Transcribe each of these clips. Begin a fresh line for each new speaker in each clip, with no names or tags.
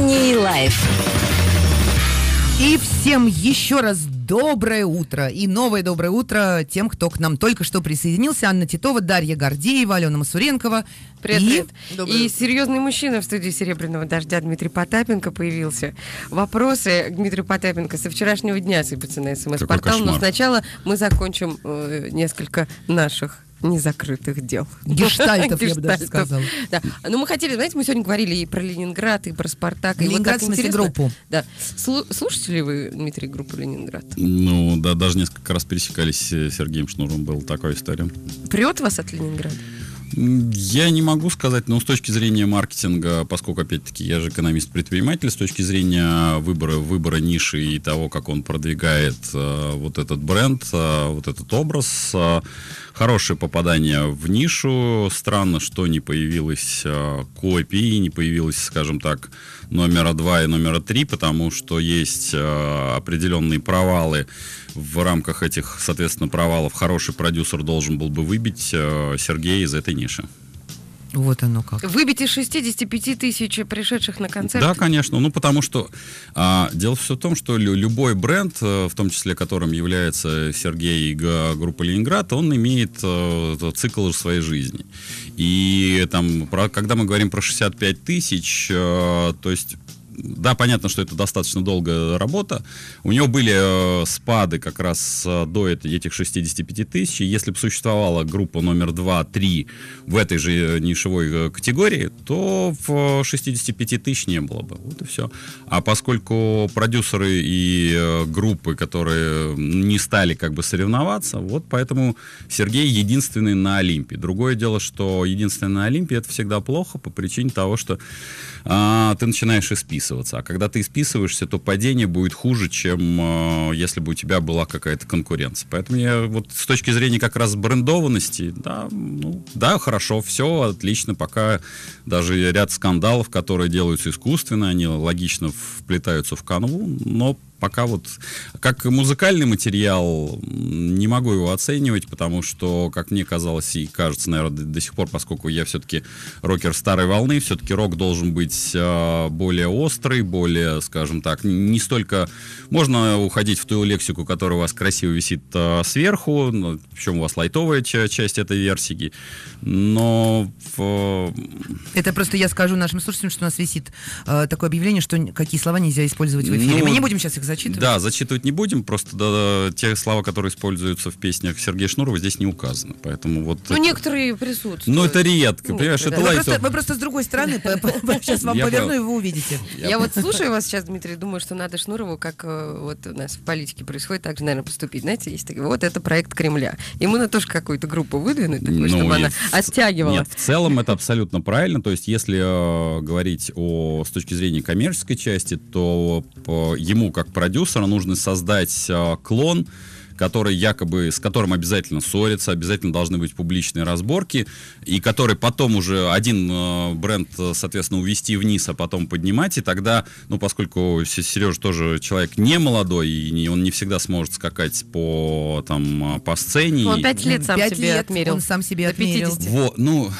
Утренний лайф. И всем еще раз доброе утро. И новое доброе утро тем, кто к нам только что присоединился. Анна Титова, Дарья Гордеева, Алена Масуренкова. Привет, и... привет. Добрый... И серьезный мужчина
в студии «Серебряного дождя» Дмитрий Потапенко появился. Вопросы Дмитрия Потапенко со вчерашнего дня сыпятся на СМС-портал. Но сначала мы закончим э, несколько наших незакрытых дел. Гештальтов, я бы даже сказала. Да. Ну, мы хотели, знаете, мы сегодня говорили и про Ленинград, и про Спартак. Ленинград, и вот так группу. Да. Слушаете ли вы, Дмитрий, группу Ленинград?
Ну, да, даже несколько раз пересекались с Сергеем Шнуром, была такая история.
Прет вас от Ленинграда?
Я не могу сказать, но с точки зрения маркетинга, поскольку, опять-таки, я же экономист-предприниматель, с точки зрения выбора, выбора ниши и того, как он продвигает э, вот этот бренд, э, вот этот образ, э, хорошее попадание в нишу. Странно, что не появилось э, копии, не появилось, скажем так, э, номера 2 и номера 3, потому что есть э, определенные провалы. В рамках этих, соответственно, провалов хороший продюсер должен был бы выбить э, Сергея из этой ниши.
Вот оно как.
Выбить из 65 тысяч пришедших на концерт? Да,
конечно. Ну, потому что а, дело все в том, что любой бренд, э, в том числе которым является Сергей и группа «Ленинград», он имеет а, цикл своей жизни. И там, про, когда мы говорим про 65 тысяч, а, то есть да, понятно, что это достаточно долгая работа. У него были э, спады как раз э, до этих 65 тысяч. Если бы существовала группа номер 2-3 в этой же э, нишевой э, категории, то в 65 тысяч не было бы. Вот и все. А поскольку продюсеры и группы, которые не стали как бы соревноваться, вот поэтому Сергей единственный на Олимпе. Другое дело, что единственный на Олимпе это всегда плохо по причине того, что а, ты начинаешь исписываться. А когда ты исписываешься, то падение будет хуже, чем а, если бы у тебя была какая-то конкуренция. Поэтому я вот с точки зрения как раз брендованности, да, ну, да, хорошо, все отлично, пока даже ряд скандалов, которые делаются искусственно, они логично вплетаются в канву, но пока вот как музыкальный материал не могу его оценивать, потому что, как мне казалось и кажется, наверное, до, до сих пор, поскольку я все-таки рокер старой волны, все-таки рок должен быть э, более острый, более, скажем так, не столько... Можно уходить в ту лексику, которая у вас красиво висит э, сверху, ну, причем у вас лайтовая часть этой версии, но... В...
Это просто я скажу нашим слушателям, что у нас висит э, такое объявление, что какие слова нельзя использовать в эфире. Ну, Мы не будем сейчас их зачитывать?
Да, зачитывать не будем, просто да, те слова, которые используются в песнях Сергея Шнурова, здесь не указаны. Поэтому вот ну, это...
некоторые присутствуют.
Но ну, это редко, ну, понимаешь, да. это вы просто, вы
просто с другой стороны, сейчас вам поверну, и вы увидите. Я вот слушаю
вас сейчас, Дмитрий, думаю, что надо Шнурову, как э, вот у нас в политике происходит, так же, наверное, поступить. Знаете, есть такие, вот это проект Кремля. Ему надо тоже какую-то группу выдвинуть, ну, чтобы она оттягивала. Нет,
в целом это абсолютно правильно. То есть, если э, говорить о с точки зрения коммерческой части, то э, ему, как продюсера нужно создать э, клон, который якобы, с которым обязательно ссорятся, обязательно должны быть публичные разборки, и который потом уже один э, бренд, э, соответственно, увести вниз, а потом поднимать, и тогда, ну, поскольку Сережа тоже человек не молодой, и не, он не всегда сможет скакать по, там, э, по сцене. Ну, он пять лет ну, сам 5 себе лет отмерил. Он
сам себе отмерил.
Во, ну,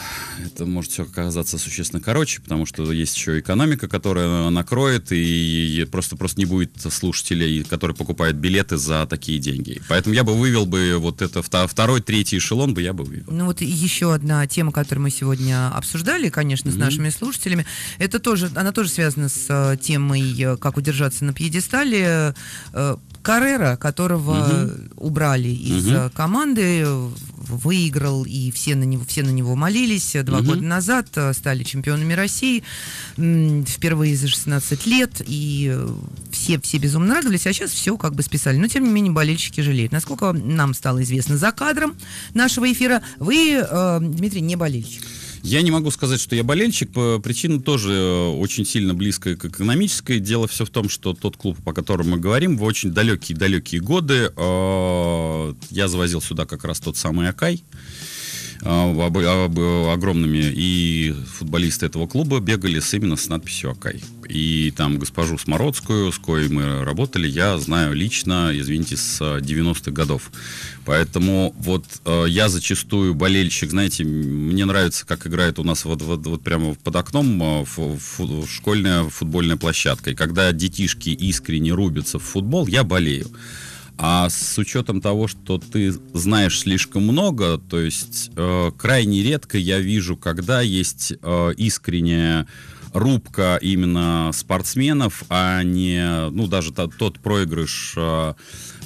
это может все оказаться существенно короче, потому что есть еще экономика, которая накроет, и просто, просто не будет слушателей, которые покупают билеты за такие деньги. Поэтому я бы вывел бы вот это второй, третий эшелон бы я бы вывел.
Ну вот еще одна тема, которую мы сегодня обсуждали, конечно, с mm-hmm. нашими слушателями, это тоже, она тоже связана с э, темой, э, как удержаться на пьедестале. Э, Каррера, которого угу. убрали из угу. команды выиграл, и все на него, все на него молились. Два угу. года назад э, стали чемпионами России впервые за 16 лет, и э, все, все безумно радовались, а сейчас все как бы списали. Но, тем не менее, болельщики жалеют. Насколько нам стало известно за кадром нашего эфира, вы, э, Дмитрий, не болельщик.
Я не могу сказать, что я болельщик. Причина тоже э, очень сильно близкая к экономической. Дело все в том, что тот клуб, по которому мы говорим, в очень далекие-далекие годы э, я завозил сюда как раз тот самый Акай. А, об, а, об, огромными. И футболисты этого клуба бегали с, именно с надписью «Акай». И там госпожу Смородскую, с коей мы работали, я знаю лично, извините, с 90-х а, годов. Поэтому вот э, я зачастую болельщик, знаете, мне нравится, как играет у нас вот, вот, вот прямо под окном фу, фу, школьная футбольная площадка. И когда детишки искренне рубятся в футбол, я болею. А с учетом того, что ты знаешь слишком много, то есть э, крайне редко я вижу, когда есть э, искренняя рубка именно спортсменов, а не, ну, даже тот, тот проигрыш э,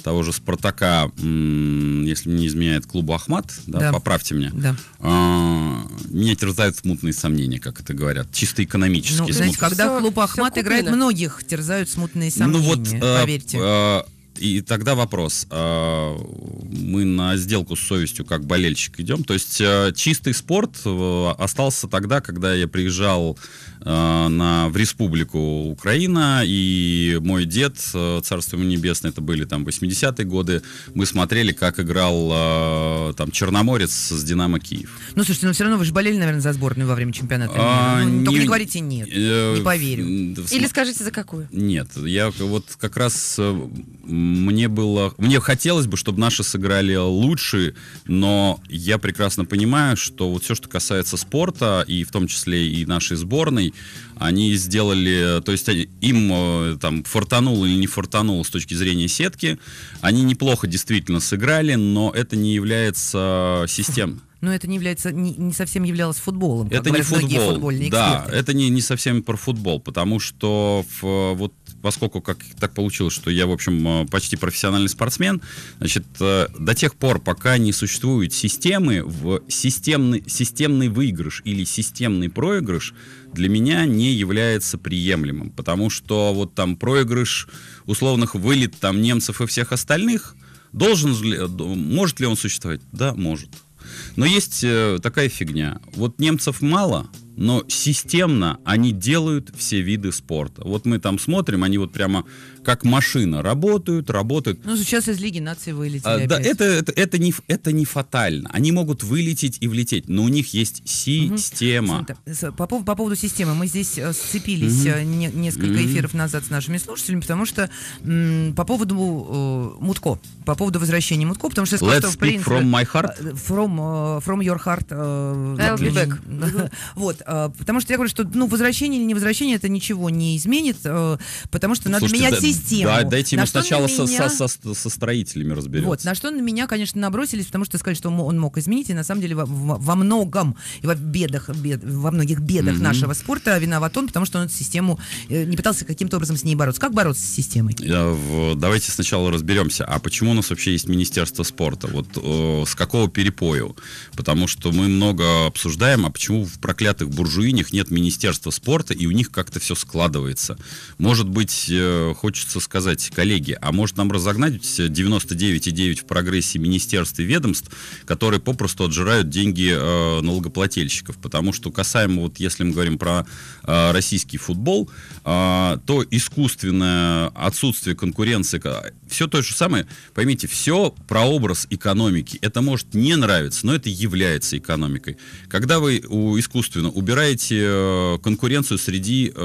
того же «Спартака», м- если не изменяет клубу «Ахмат», да, да. поправьте меня, да. э, меня терзают смутные сомнения, как это говорят, чисто экономические. Ну, знаете, когда клуб
«Ахмат» играет, многих терзают смутные сомнения, ну, вот, э, поверьте.
Э, и тогда вопрос. А, мы на сделку с совестью как болельщик идем. То есть э, чистый спорт э, остался тогда, когда я приезжал э, на, в республику Украина, и мой дед, царство ему небесное, это были там 80-е годы, мы смотрели, как играл там Черноморец с Динамо Киев.
Ну, слушайте, но ну, все равно вы же болели, наверное, за сборную во время чемпионата. А, ну, не, не говорите нет,
э, не поверю. Или скажите, за какую. Нет, я вот как раз мне было, мне хотелось бы, чтобы наши сыграли лучше, но я прекрасно понимаю, что вот все, что касается спорта и в том числе и нашей сборной, они сделали, то есть им э, там фортануло или не фортануло с точки зрения сетки, они неплохо действительно сыграли, но это не является системой
но это не является не, не совсем являлось футболом. Это не футбол. Да,
это не не совсем про футбол, потому что в, вот поскольку как так получилось, что я, в общем, э, почти профессиональный спортсмен, значит, э, до тех пор, пока не существует системы, в системный, системный выигрыш или системный проигрыш для меня не является приемлемым, потому что вот там проигрыш условных вылет там немцев и всех остальных, должен ли, может ли он существовать? Да, может. Но есть э, такая фигня. Вот немцев мало, но системно они делают все виды спорта. Вот мы там смотрим, они вот прямо как машина работают, работают.
Ну, сейчас из Лиги наций вылетели. А, да, это,
это, это, не, это не фатально. Они могут вылететь и влететь, но у них есть система.
Угу. По, по поводу системы. Мы здесь э, сцепились угу. не, несколько угу. эфиров назад с нашими слушателями, потому что м, по поводу э, Мутко, по поводу возвращения Мутко, потому что я сказал, Let's что в принципе... from my heart? Э, from, from your heart. Э, be back. вот, э, потому что я говорю, что ну, возвращение или не возвращение, это ничего не изменит, э, потому что ну, надо Слушайте, менять да, систему систему. Да, дайте ему сначала меня... со,
со, со, со строителями разберемся. Вот,
на что на меня, конечно, набросились, потому что сказали, что он мог изменить, и на самом деле во, во многом, и во бедах, бед, во многих бедах mm-hmm. нашего спорта виноват он, потому что он эту систему э, не пытался каким-то образом с ней бороться. Как бороться с системой?
Давайте сначала разберемся, а почему у нас вообще есть Министерство спорта? Вот э, с какого перепою? Потому что мы много обсуждаем, а почему в проклятых буржуинях нет Министерства спорта, и у них как-то все складывается. Может быть, э, хочется хочется сказать, коллеги, а может нам разогнать 99,9 в прогрессе министерств и ведомств, которые попросту отжирают деньги э, налогоплательщиков? Потому что касаемо, вот если мы говорим про э, российский футбол, э, то искусственное отсутствие конкуренции все то же самое. Поймите, все про образ экономики. Это может не нравиться, но это является экономикой. Когда вы искусственно убираете э, конкуренцию среди э,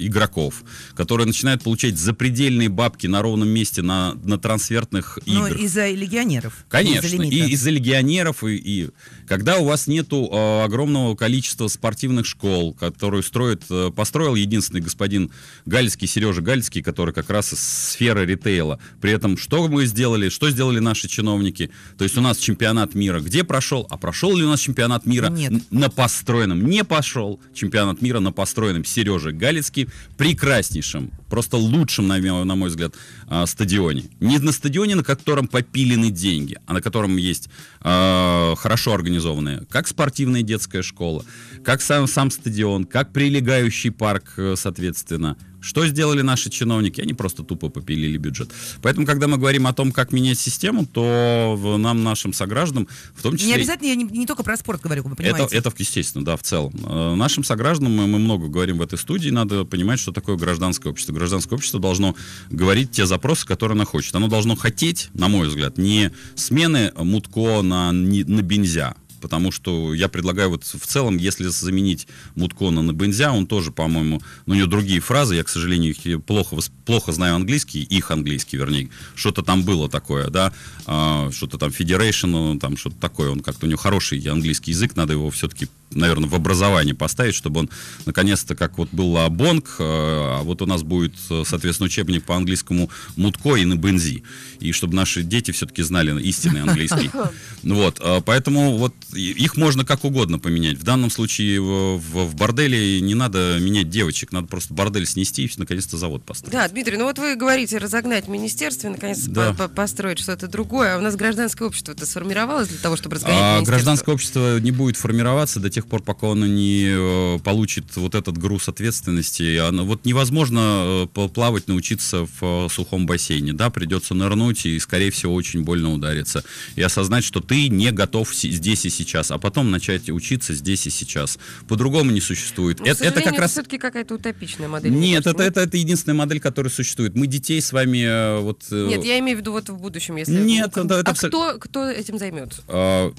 игроков, которые начинают получать запредельные бабки на ровном месте на, на трансфертных ну, играх. Ну,
из-за легионеров. Конечно, из-за и
из-за легионеров, и, и когда у вас нету э, огромного количества спортивных школ, которые строят, э, построил единственный господин Гальский, Сережа Гальский, который как раз из сферы ритейла, дело. При этом, что мы сделали, что сделали наши чиновники. То есть у нас чемпионат мира где прошел, а прошел ли у нас чемпионат мира Нет. на построенном? Не пошел чемпионат мира на построенном Сереже Галицкий прекраснейшем, просто лучшем, на мой взгляд, а, стадионе. Не на стадионе, на котором попилены деньги, а на котором есть э, хорошо организованная как спортивная детская школа, как сам, сам стадион, как прилегающий парк, э, соответственно, что сделали наши чиновники? Они просто тупо попилили бюджет. Поэтому, когда мы говорим о том, как менять систему, то в нам, нашим согражданам, в том числе... Не обязательно,
я не, не только про спорт говорю, вы понимаете. Это,
это естественно, да, в целом. Э, нашим согражданам, мы, мы много говорим в этой студии, надо понимать, что такое гражданское общество. Гражданское общество должно говорить те запросы, которые оно хочет. Оно должно хотеть, на мой взгляд, не смены Мутко на, на Бензя, потому что я предлагаю вот в целом, если заменить Муткона на Бензя, он тоже, по-моему, ну, у него другие фразы, я, к сожалению, их э, плохо, плохо знаю английский, их английский, вернее, что-то там было такое, да, а, что-то там Federation, ну, там что-то такое, он как-то у него хороший английский язык, надо его все-таки наверное, в образование поставить, чтобы он наконец-то, как вот был Бонг, э, а вот у нас будет, э, соответственно, учебник по английскому Мутко и на Бензи. И чтобы наши дети все-таки знали истинный английский. Вот, поэтому вот их можно как угодно поменять. В данном случае в, в, в борделе не надо менять девочек, надо просто бордель снести и наконец-то завод построить.
Да, Дмитрий, ну вот вы говорите разогнать министерство и наконец-то да. по построить что-то другое. А у нас гражданское общество-то сформировалось для того, чтобы разгонять а, Гражданское
общество не будет формироваться до тех пор, пока оно не э, получит вот этот груз ответственности. Оно, вот невозможно э, плавать научиться в э, сухом бассейне, да, придется нырнуть и, скорее всего, очень больно удариться. И осознать, что ты не готов здесь и сейчас сейчас, а потом начать учиться здесь и сейчас. По-другому не существует. Но, ну, это, это как раз
все-таки какая-то утопичная модель. Нет, это, это,
это единственная модель, которая существует. Мы детей с вами э, вот. Э, нет, я
имею в виду вот в будущем, если. Нет, это, это а абсол... кто кто этим займется?
А,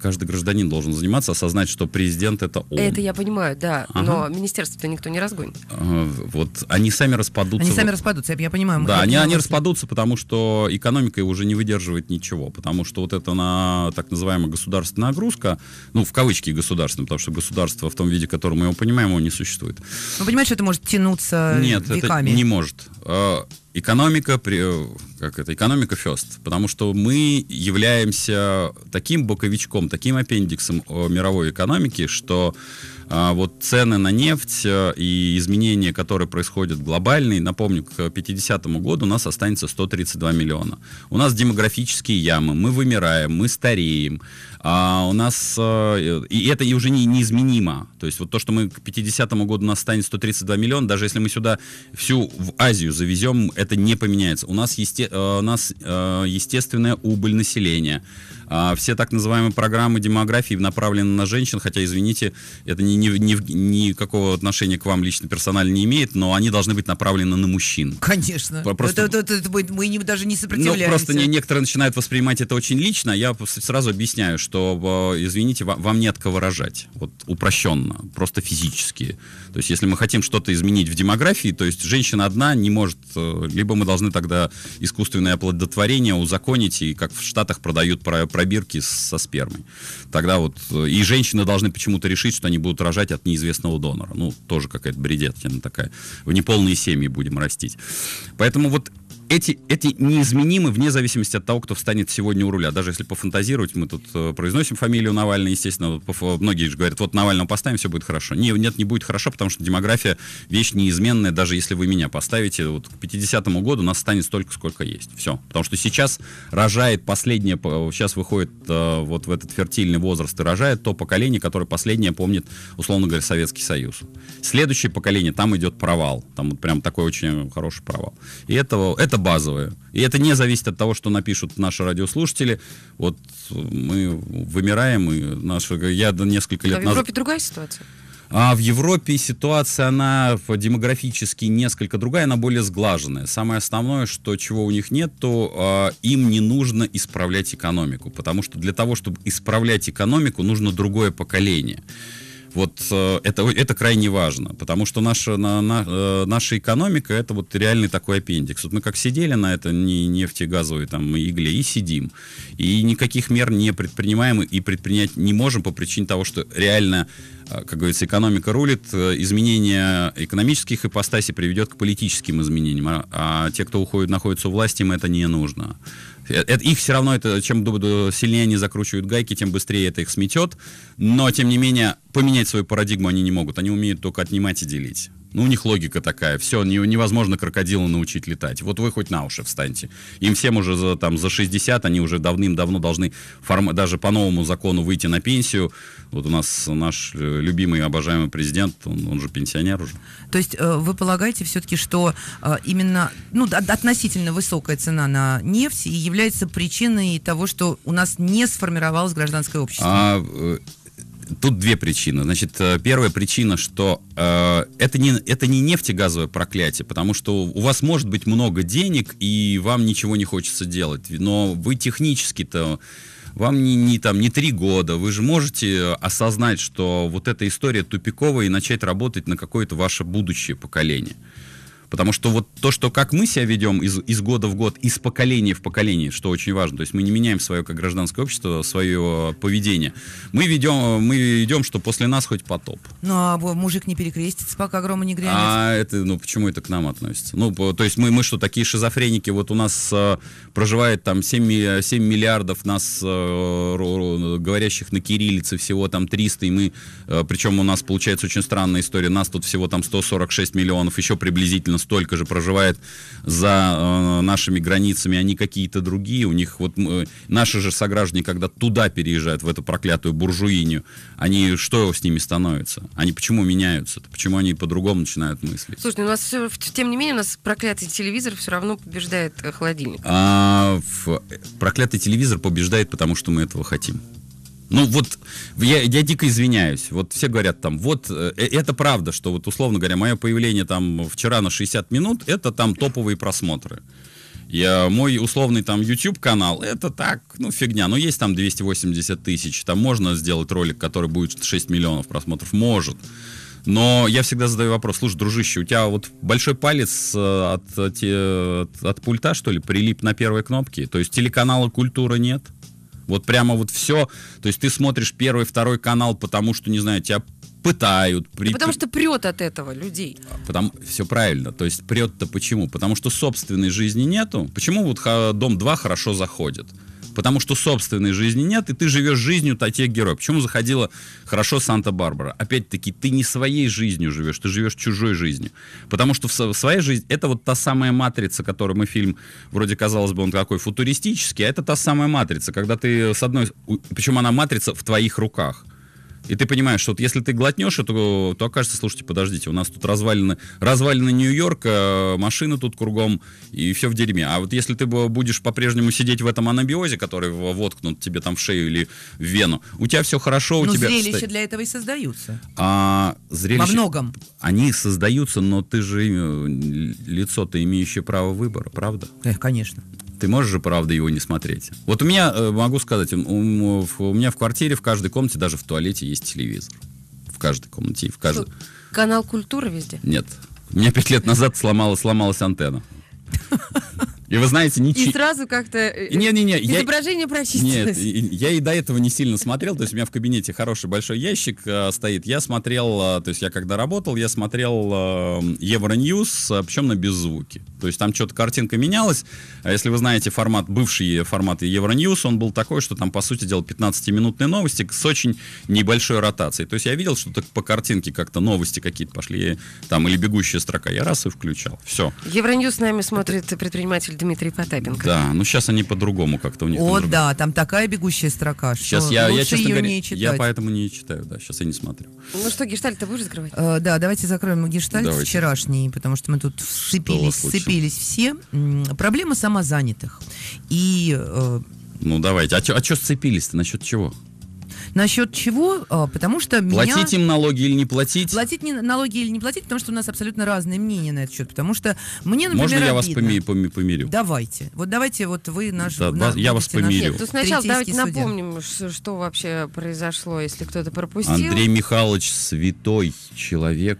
каждый гражданин должен заниматься, осознать, что президент это он. Это
я понимаю, да.
Ага. Но министерство-то никто не разгонит.
Э, вот они сами распадутся. Они сами
распадутся, я, я понимаю. Да, они, они
распадутся, потому что экономика уже не выдерживает ничего. Потому что вот это на так называемая государственная нагрузка, ну, в кавычки государственная, потому что государство в том виде, которое мы его понимаем, его не существует.
Вы понимаете, что это может тянуться Нет, веками? Нет, это не
может. Э, экономика, э, как это, экономика first, потому что мы являемся таким боковичком, таким аппендиксом мировой экономики, что а вот цены на нефть э, и изменения, которые происходят глобальные, напомню, к 50 году у нас останется 132 миллиона. У нас демографические ямы, мы вымираем, мы стареем, а у нас, э, и это уже не, неизменимо, то есть вот то, что мы к 50 году у нас станет 132 миллиона, даже если мы сюда всю в Азию завезем, это не поменяется. У нас, есте, э, у нас естественная убыль населения, а, все так называемые программы демографии направлены на женщин, хотя, извините, это ни, ни, ни, никакого отношения к вам лично персонально не имеет, но они должны быть направлены на мужчин.
Конечно. Просто, это, это, это, мы не, даже не ну, сопротивляемся. Ну, просто не,
некоторые начинают воспринимать это очень лично. Я сразу объясняю, что, э, извините, вам, вам не от кого рожать. Вот упрощенно, просто физически. То есть, если мы хотим что-то изменить в демографии, то есть женщина одна не может, э, либо мы должны тогда искусственное оплодотворение узаконить, и как в Штатах продают пробирки со спермой. Тогда вот э, и женщины должны почему-то решить, что они будут рожать от неизвестного донора. Ну, тоже какая-то бредятина такая. В неполные семьи будем растить. Поэтому вот эти, эти неизменимы вне зависимости от того, кто встанет сегодня у руля. Даже если пофантазировать, мы тут э, произносим фамилию Навального, естественно, вот многие же говорят, вот Навального поставим, все будет хорошо. Не, нет, не будет хорошо, потому что демография вещь неизменная, даже если вы меня поставите. Вот к 50 году нас станет столько, сколько есть. Все. Потому что сейчас рожает последнее, сейчас выходит э, вот в этот фертильный возраст и рожает то поколение, которое последнее помнит, условно говоря, Советский Союз. Следующее поколение, там идет провал. Там вот прям такой очень хороший провал. И этого, это это базовое. И это не зависит от того, что напишут наши радиослушатели. Вот мы вымираем, и наши, я несколько лет а в Европе
другая ситуация?
А в Европе ситуация, она демографически несколько другая, она более сглаженная. Самое основное, что чего у них нет, то э, им не нужно исправлять экономику. Потому что для того, чтобы исправлять экономику, нужно другое поколение. Вот э, это, это крайне важно, потому что наша, на, на, э, наша экономика это вот реальный такой аппендикс. Вот мы как сидели на это не нефтегазовой там, игле и сидим. И никаких мер не предпринимаем и предпринять не можем по причине того, что реально а, как говорится, экономика рулит, э, изменение экономических ипостасей приведет к политическим изменениям, а, а те, кто уходит, находится у власти, им это не нужно. Это, э, их все равно, это, чем сильнее они закручивают гайки, тем быстрее это их сметет, но, тем не менее, поменять свою парадигму они не могут, они умеют только отнимать и делить. Ну, у них логика такая. Все, не, невозможно крокодила научить летать. Вот вы хоть на уши встаньте. Им всем уже за, там, за 60, они уже давным-давно должны форм... даже по новому закону выйти на пенсию. Вот у нас наш э, любимый, и обожаемый президент, он, он же пенсионер уже.
То есть э, вы полагаете все-таки, что э, именно ну, относительно высокая цена на нефть и является причиной того, что у нас не сформировалось гражданское общество?
А, Тут две причины. Значит, э, первая причина, что э, это, не, это не нефтегазовое проклятие, потому что у вас может быть много денег, и вам ничего не хочется делать. Но вы технически-то вам не, не, там, не три года, вы же можете осознать, что вот эта история тупиковая и начать работать на какое-то ваше будущее поколение. Потому что вот то, что как мы себя ведем из, из года в год, из поколения в поколение, что очень важно, то есть мы не меняем свое как гражданское общество, свое поведение. Мы ведем, мы идем, что после нас хоть потоп.
Ну а мужик не перекрестится, пока грома не грянет. А
это, ну почему это к нам относится? Ну, то есть мы, мы что, такие шизофреники, вот у нас э, проживает там 7, 7 миллиардов нас, э, э, говорящих на кириллице, всего там 300, и мы, э, причем у нас получается очень странная история, нас тут всего там 146 миллионов, еще приблизительно приблизительно столько же проживает за э, нашими границами, они какие-то другие. У них вот э, наши же сограждане, когда туда переезжают, в эту проклятую буржуиню, они что с ними становится? Они почему меняются? Почему они по-другому начинают мыслить?
Слушай, ну у нас все, тем не менее, у нас проклятый телевизор все равно побеждает э, холодильник.
А, в, проклятый телевизор побеждает, потому что мы этого хотим. Ну вот, я, я дико извиняюсь, вот все говорят там, вот, э, э это правда, что вот, условно говоря, мое появление там вчера на 60 минут, это там топовые просмотры. Я, мой условный там YouTube-канал, это так, ну, фигня. Ну, есть там 280 тысяч, там можно сделать ролик, который будет 6 миллионов просмотров, может. Но я всегда задаю вопрос, слушай, дружище, у тебя вот большой палец э, от, от, э, от, от пульта, что ли, прилип на первой кнопке? То есть телеканала «Культура» нет? — вот прямо вот все. То есть ты смотришь первый, второй канал, потому что, не знаю, тебя пытают. При... Да потому что
прет от этого людей. А,
потому... Все правильно. То есть прет-то почему? Потому что собственной жизни нету. Почему вот «Дом-2» хорошо заходит? потому что собственной жизни нет, и ты живешь жизнью тех героев. Почему заходила хорошо Санта-Барбара? Опять-таки, ты не своей жизнью живешь, ты живешь чужой жизнью. Потому что в своей жизни... Это вот та самая матрица, которую мы фильм, вроде казалось бы, он такой футуристический, а это та самая матрица, когда ты с одной... Причем она матрица в твоих руках. И ты понимаешь, что вот если ты глотнешь эту, то окажется, слушайте, подождите, у нас тут развалины, развалины Нью-Йорка, машины тут кругом, и все в дерьме. А вот если ты будешь по-прежнему сидеть в этом анабиозе, который воткнут тебе там в шею или в вену, у тебя все хорошо, у ну, тебя... зрелища
для этого и создаются.
А, зрелища... Во многом. Они создаются, но ты же лицо ты имеющее право выбора, правда? Эх, конечно ты можешь же, правда, его не смотреть. Вот у меня, э, могу сказать, у, у меня в квартире в каждой комнате, даже в туалете есть телевизор. В каждой комнате, в каждой...
Канал культуры везде?
Нет. У меня пять лет назад сломала, сломалась антенна. И вы знаете, ничего... И сразу
как-то Не-не-не, э, изображение я... прочистилось.
Нет, я и до этого не сильно смотрел, то есть у меня в кабинете хороший большой ящик э, стоит. Я смотрел, э, то есть я когда работал, я смотрел э, Евроньюз, э, причем на беззвуке. То есть там что-то картинка менялась. А если вы знаете формат, бывший формат Евроньюз, он был такой, что там, по сути дела, 15-минутные новости с очень небольшой ротацией. То есть я видел, что так по картинке как-то новости какие-то пошли, там, или бегущая строка. Я раз и включал. Все.
Евроньюз с нами смотрит предприниматель Дмитрий Потапенко.
Да, ну сейчас они по-другому как-то у них. О,
да, там такая бегущая строка, что сейчас я, лучше я, честно ее говоря, не читать. Я
поэтому не читаю, да, сейчас я не смотрю.
Ну что, гештальт ты будешь закрывать? Э, да, давайте закроем гештальт давайте. вчерашний, потому что мы
тут вцепились, вцепились
все. Проблема самозанятых. И...
Э, ну давайте, а что а сцепились-то, насчет чего?
Насчет чего? А, потому что меня... Платить
им налоги или не платить? Платить не
налоги или не платить, потому что у нас абсолютно разные мнения на этот счет. Потому что мне, например, Можно я обидно. вас
помирю? Поми- помирю?
Давайте. Вот давайте вот вы наш... Да, на, я вас помирю. Нет,
то
сначала давайте судья. напомним, что, что вообще произошло, если кто-то пропустил. Андрей
Михайлович, святой человек,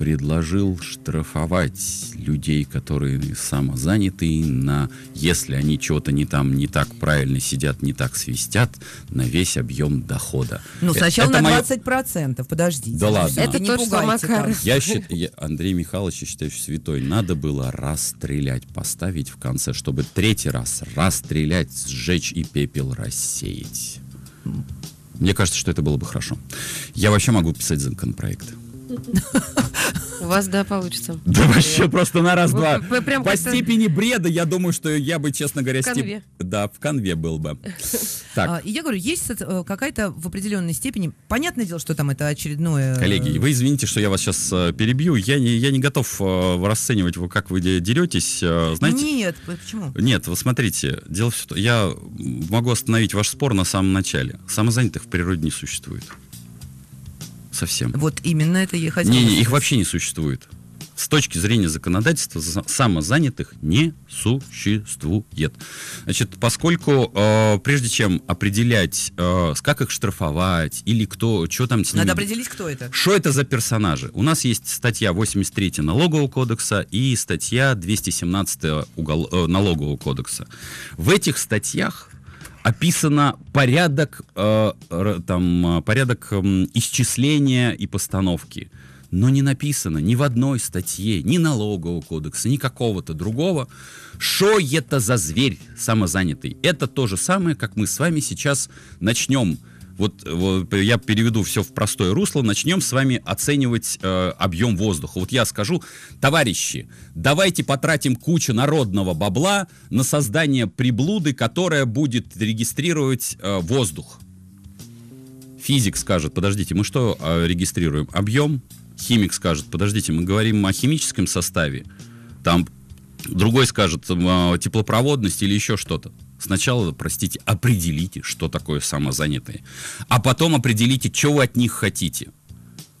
предложил штрафовать людей, которые самозаняты, на, если они чего-то не там не так правильно сидят, не так свистят, на весь объем дохода. Ну, э, сначала это на
20%, процентов, подождите. Да ладно. Это не то, что Макаров. Я считаю,
Андрей Михайлович, я считаю, святой, надо было расстрелять, поставить в конце, чтобы третий раз расстрелять, сжечь и пепел рассеять. Мне кажется, что это было бы хорошо. Я вообще могу писать законопроект.
У вас, да, получится. Да
вообще просто на раз-два. По степени бреда, я думаю, что я бы, честно говоря, в степ... Да, в конве был бы. Так. А,
и я говорю, есть э, какая-то в определенной степени... Понятное дело, что там это очередное... Э, Коллеги, вы
извините, что я вас сейчас э, перебью. Я не, я не готов расценивать, как вы деретесь. Знаете...
Нет, почему?
Нет, вы смотрите. Дело в том, что я могу остановить ваш спор на самом начале. Самозанятых в природе не существует совсем. Вот именно
это я хотела Не, не
их вообще не существует. С точки зрения законодательства самозанятых не существует. Значит, поскольку э, прежде чем определять, э, как их штрафовать или кто, что там с ними... Надо определить, кто это. Что это за персонажи? У нас есть статья 83 налогового кодекса и статья 217 угол... э, налогового кодекса. В этих статьях описано порядок, э, там, э, порядок эм, исчисления и постановки. Но не написано ни в одной статье, ни налогового кодекса, ни какого-то другого, что это за зверь самозанятый. Это то же самое, как мы с вами сейчас начнем вот, вот я переведу все в простое русло. Начнем с вами оценивать э, объем воздуха. Вот я скажу, товарищи, давайте потратим кучу народного бабла на создание приблуды, которая будет регистрировать э, воздух. Физик скажет, подождите, мы что э, регистрируем? Объем? Химик скажет, подождите, мы говорим о химическом составе. Там другой скажет, э, теплопроводность или еще что-то. Сначала, простите, определите, что такое самозанятые. А потом определите, что вы от них хотите.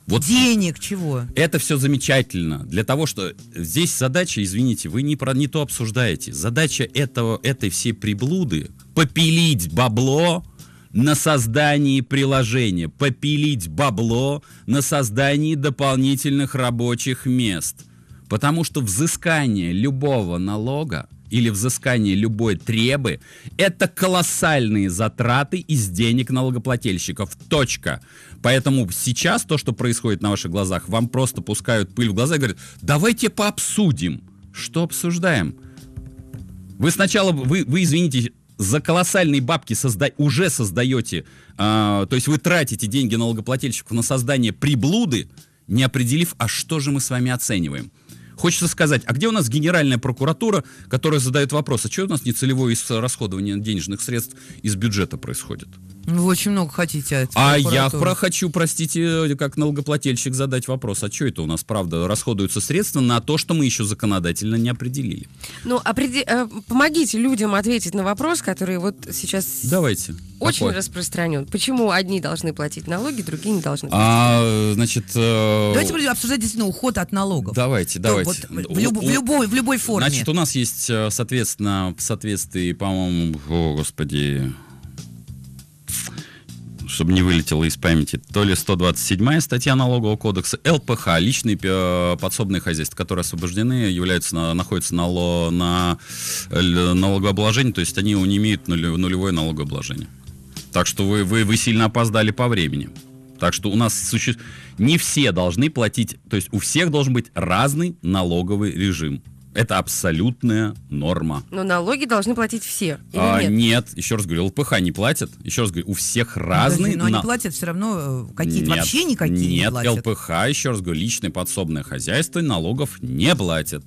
Вот Денег чего? Это все замечательно. Для того, что здесь задача, извините, вы не, про, не то обсуждаете. Задача этого, этой всей приблуды попилить бабло на создании приложения, попилить бабло на создании дополнительных рабочих мест. Потому что взыскание любого налога – или взыскание любой требы – это колоссальные затраты из денег налогоплательщиков. Точка. Поэтому сейчас то, что происходит на ваших глазах, вам просто пускают пыль в глаза и говорят, давайте пообсудим. Что обсуждаем? Вы сначала, вы, вы извините, за колоссальные бабки созда... уже создаете, э, то есть вы тратите деньги налогоплательщиков на создание приблуды, не определив, а что же мы с вами оцениваем. Хочется сказать, а где у нас генеральная прокуратура, которая задает вопрос, а что у нас нецелевое расходование денежных средств из бюджета происходит?
вы очень много хотите от А я про
хочу, простите, как налогоплательщик задать вопрос. А что это у нас, правда, расходуются средства на то, что мы еще законодательно не определили?
Ну, определ...
Э, помогите людям ответить на вопрос, который вот сейчас...
Давайте. Очень Какой?
распространен. Почему одни должны платить налоги, другие не должны
платить? А, значит... Э... Давайте будем
обсуждать действительно уход от налогов. Давайте, то, давайте. Вот, в, люб... у... в, любой, в любой форме. Значит, у
нас есть, э, соответственно, в соответствии, по-моему, о, господи, чтобы не вылетело из памяти, то ли 127-я статья налогового кодекса, ЛПХ, личные э, подсобные хозяйства, которые освобождены, являются, находятся на, на налогообложении, то есть они не имеют нулевое налогообложение. Так что вы, вы, вы сильно опоздали по времени. Так что у нас суще... не все должны платить, то есть у всех должен быть разный налоговый режим это абсолютная норма.
Но налоги должны платить все. а, нет?
нет, еще раз говорю, ЛПХ не платят. Еще раз говорю, у всех разные. Подожди, но на... они платят
все равно э, какие-то вообще
никакие. Нет, не ЛПХ, еще раз говорю, личное подсобное хозяйство налогов не платят.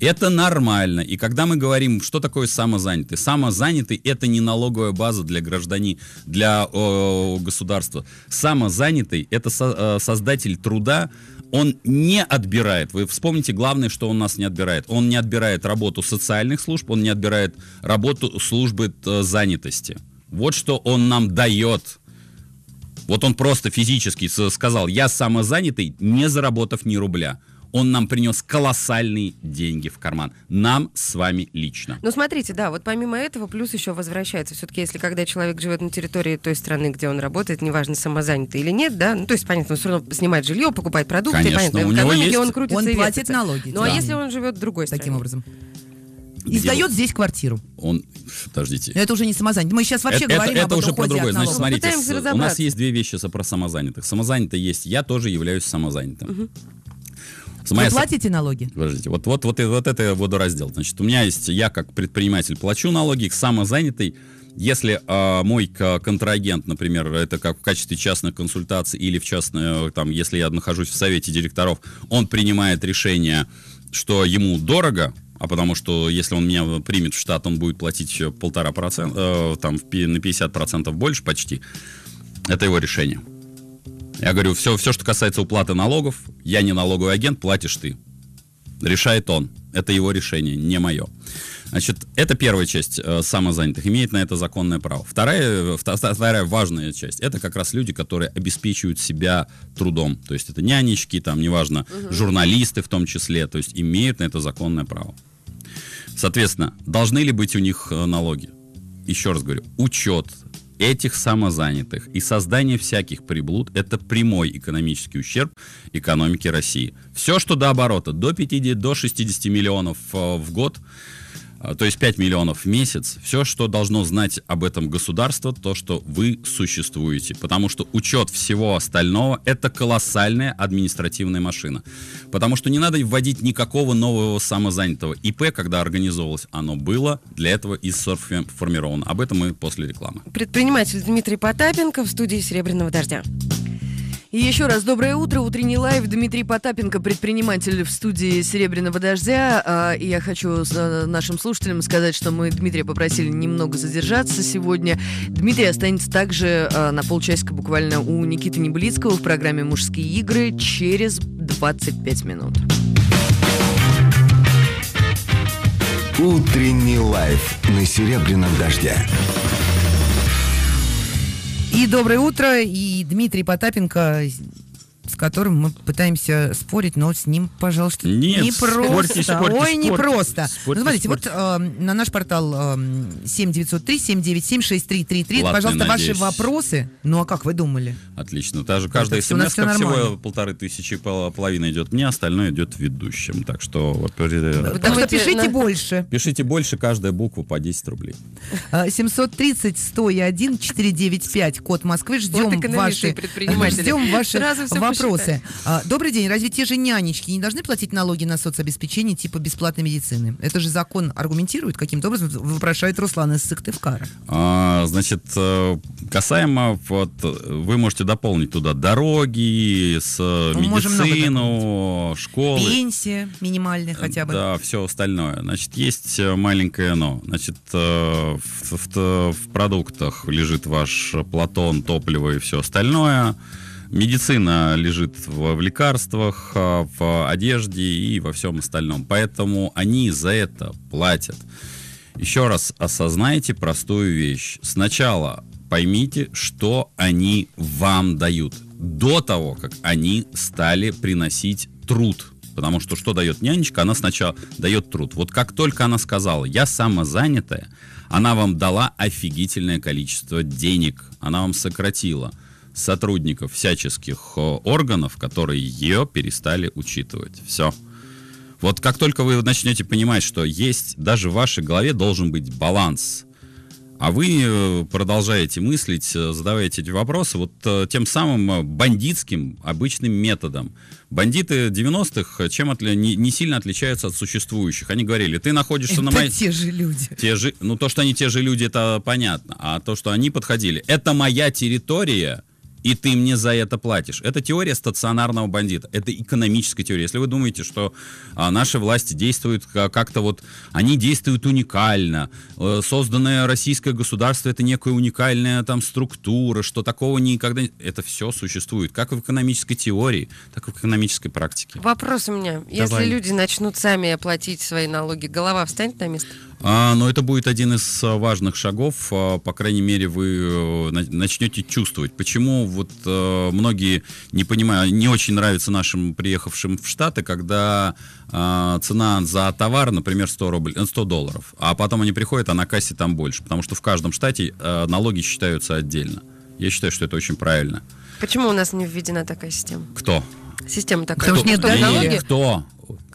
Это нормально. И когда мы говорим, что такое самозанятый, самозанятый это не налоговая база для граждани, для о, государства. Самозанятый это со, э, создатель труда, он не отбирает, вы вспомните, главное, что он нас не отбирает. Он не отбирает работу социальных служб, он не отбирает работу службы э, занятости. Вот что он нам дает. Вот он просто физически сказал, я самозанятый, не заработав ни рубля он нам принес колоссальные деньги в карман. Нам с вами лично.
Ну, смотрите, да, вот помимо этого, плюс еще возвращается. Все-таки, если когда человек живет на территории той страны, где он работает, неважно, самозанятый или нет, да, ну, то есть, понятно, он все равно снимает жилье, покупает продукты, Конечно, понятно,
у него есть... он
крутится Он и платит вертится. налоги. Ну, а да. а если
он живет в другой стране? Таким образом.
И сдает он... здесь квартиру. Он, подождите. Но
это уже не самозанятый. Мы сейчас вообще это, говорим это, это уже про другое. Значит, смотрите, с, у нас есть
две вещи про самозанятых. Самозанятый есть. Я тоже являюсь самозанятым. Угу. Вы платите налоги? Подождите, вот, вот, вот, вот это я буду Значит, у меня есть, я как предприниматель плачу налоги, самозанятый, если э, мой контрагент, например, это как в качестве частной консультации или в частной, там, если я нахожусь в совете директоров, он принимает решение, что ему дорого, а потому что если он меня примет в штат, он будет платить э, полтора процента, э, там, на 50 процентов больше почти. Это его решение. Я говорю, все, все, что касается уплаты налогов, я не налоговый агент, платишь ты. Решает он. Это его решение, не мое. Значит, это первая часть э, самозанятых, имеет на это законное право. Вторая, э, вторая важная часть, это как раз люди, которые обеспечивают себя трудом. То есть это нянечки, там, неважно, угу. журналисты в том числе, то есть имеют на это законное право. Соответственно, должны ли быть у них э, налоги? Еще раз говорю, учет, этих самозанятых и создание всяких приблуд – это прямой экономический ущерб экономике России. Все, что до оборота, до 50, до 60 миллионов э, в год – а, то есть 5 миллионов в месяц, все, что должно знать об этом государство, то, что вы существуете. Потому что учет всего остального — это колоссальная административная машина. Потому что не надо вводить никакого нового самозанятого. ИП, когда организовывалось, оно было для этого и сформировано. Об этом мы после рекламы.
Предприниматель Дмитрий Потапенко в студии «Серебряного дождя». И еще раз доброе утро. Утренний лайв. Дмитрий Потапенко,
предприниматель в студии «Серебряного дождя». А, и я хочу э, нашим слушателям сказать, что мы Дмитрия попросили немного задержаться сегодня. Дмитрий останется также э, на полчасика буквально у Никиты Небылицкого в программе «Мужские игры» через 25 минут.
Утренний лайф на серебряном дожде.
И доброе утро, и Дмитрий Потапенко с которым мы пытаемся спорить, но с ним, пожалуйста, Нет, не спорьте, просто. Спорьте, Ой, спорьте, не просто. Спорьте, ну, смотрите, спорьте. вот эм, э, на наш портал э, 7903 797 6333, пожалуйста, надеюсь. ваши вопросы. Ну а как вы думали?
Отлично. Даже каждая Это смс все всего полторы тысячи, половина идет мне, остальное идет ведущим. Так что... Э, так что пишите на... Э, больше. Пишите больше, каждая буква по 10 рублей.
730 101 495, код Москвы. Ждем вот ваши, ждем ваши Сразу все вопросы вопросы. Считать. А, добрый день. Разве те же нянечки не должны платить налоги на соцобеспечение типа бесплатной медицины? Это же закон аргументирует каким-то образом, вопрошает Руслан из Сыктывкара.
А, значит, э, касаемо, вот, вы можете дополнить туда дороги, с э, ну, Мы медицину, школы.
пенсии минимальные хотя бы. Да,
все остальное. Значит, есть э, маленькое но. Значит, в, в, в продуктах лежит ваш платон, топливо и все остальное. Медицина лежит в, в лекарствах, а, в одежде и во всем остальном. Поэтому они за это платят. Еще раз осознайте простую вещь. Сначала поймите, что они вам дают до того, как они стали приносить труд. Потому что что дает нянечка? Она сначала дает труд. Вот как только она сказала, я самозанятая, она вам дала офигительное количество денег. Она вам сократила сотрудников всяческих э, органов, которые ее перестали учитывать. Все. Вот как только вы начнете понимать, что есть, даже в вашей голове должен быть баланс, а вы э, продолжаете мыслить, э, задаваете эти вопросы вот тем самым бандитским обычным методом. Бандиты 90-х чем отли... не, сильно отличаются от существующих. Они говорили, ты находишься это на моей... те
же
люди.
Те же... Ну, то, что они те же люди, это понятно. А то, что они подходили, это моя территория, и ты мне за это платишь. Это теория стационарного бандита, это экономическая теория. Если вы думаете, что а, наши власти действуют как-то вот, они действуют уникально, э, созданное российское государство это некая уникальная там структура, что такого никогда, это все существует, как в экономической теории, так и в экономической практике.
Вопрос у меня, Давай. если люди начнут сами платить свои налоги, голова встанет на место?
А, но это будет один из а, важных шагов, а, по крайней мере, вы э, начнете чувствовать. Почему вот э, многие не понимают, не очень нравится нашим приехавшим в Штаты, когда а, цена за товар, например, 100, рублей, 100 долларов, а потом они приходят, а на кассе там больше, потому что в каждом штате э, налоги считаются отдельно. Я считаю, что это очень правильно.
Почему у нас не введена такая система? Кто? Система такая. Потому что нет доверия. Кто?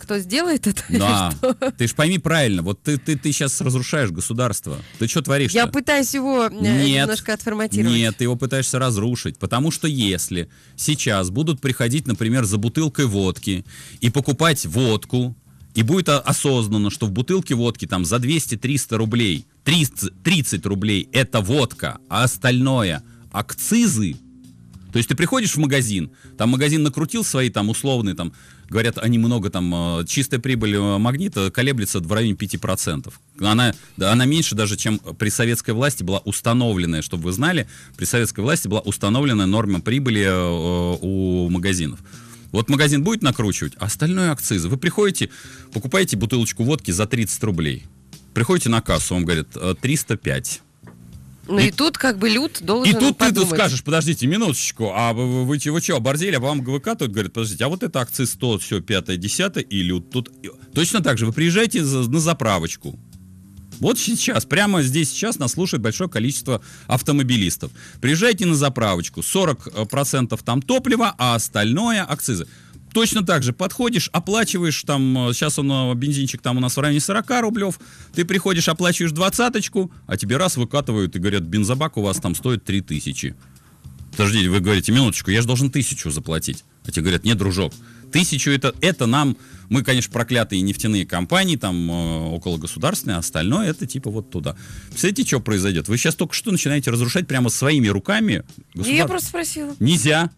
кто сделает это? Да.
Ты ж пойми правильно, вот ты, ты, ты сейчас разрушаешь государство. Ты что творишь? -то? Я
пытаюсь его э, нет, немножко отформатировать.
Нет, ты его пытаешься разрушить, потому что если сейчас будут приходить, например, за бутылкой водки и покупать водку, и будет осознанно, что в бутылке водки там за 200-300 рублей, 30, 30 рублей это водка, а остальное акцизы то есть ты приходишь в магазин, там магазин накрутил свои там условные, там, говорят, они много там, э, чистая прибыль э, магнита колеблется в районе 5%. Она, да она меньше даже, чем при советской власти была установленная, чтобы вы знали, при советской власти была установленная норма прибыли э, у магазинов. Вот магазин будет накручивать, а остальное акцизы. Вы приходите, покупаете бутылочку водки за 30 рублей. Приходите на кассу, он говорит, 305.
Ну и, и тут как бы Люд должен И тут подумать. ты скажешь,
подождите минуточку, а вы, вы, вы что, оборзели, а вам ГВК тут говорит, подождите, а вот это акциз 100, все, 5, 10 и Люд тут. Точно так же, вы приезжаете за, на заправочку, вот сейчас, прямо здесь сейчас нас слушает большое количество автомобилистов. Приезжайте на заправочку, 40% э, там топлива, а остальное акцизы. Точно так же подходишь, оплачиваешь, там, э, сейчас он, э, бензинчик там у нас в районе 40 рублев, ты приходишь, оплачиваешь двадцаточку, а тебе раз выкатывают и говорят, бензобак у вас там стоит 3000. Подождите, вы говорите, минуточку, я же должен тысячу заплатить. А тебе говорят, нет, дружок, тысячу это, это нам, мы, конечно, проклятые нефтяные компании, там, э, около государственные, а остальное это типа вот туда. Представляете, что произойдет? Вы сейчас только что начинаете разрушать прямо своими руками. Государ... Я просто спросила. Нельзя.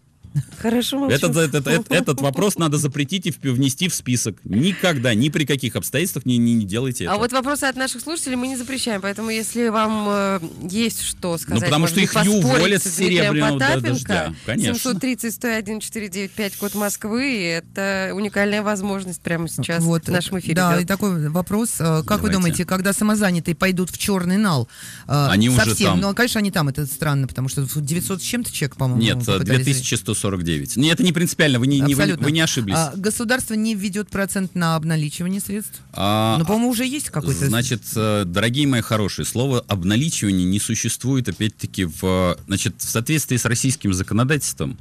Хорошо, этот, этот, этот, этот вопрос
надо запретить и внести в список. Никогда, ни при каких обстоятельствах не, не, не делайте это. А
вот вопросы от наших слушателей мы не запрещаем, поэтому если вам э, есть что ну, сказать, Ну, потому что их не уволят с серебряного дождя. Конечно. 730 101 495 код Москвы, и это уникальная возможность прямо
сейчас вот, в нашем эфире. Да, делать. и такой вопрос. Э, как Давайте. вы думаете, когда самозанятые пойдут в черный нал? Э, они совсем, уже там. Ну, а, конечно, они там, это странно, потому что 900 с чем-то человек, по-моему, Нет, 2100
49. Не, это не принципиально, вы не, не, вы, вы не ошиблись. А,
государство не введет процент на обналичивание средств?
А, ну, по-моему, уже есть какой-то... Значит, э, дорогие мои хорошие, слово «обналичивание» не существует, опять-таки, в, значит, в соответствии с российским законодательством.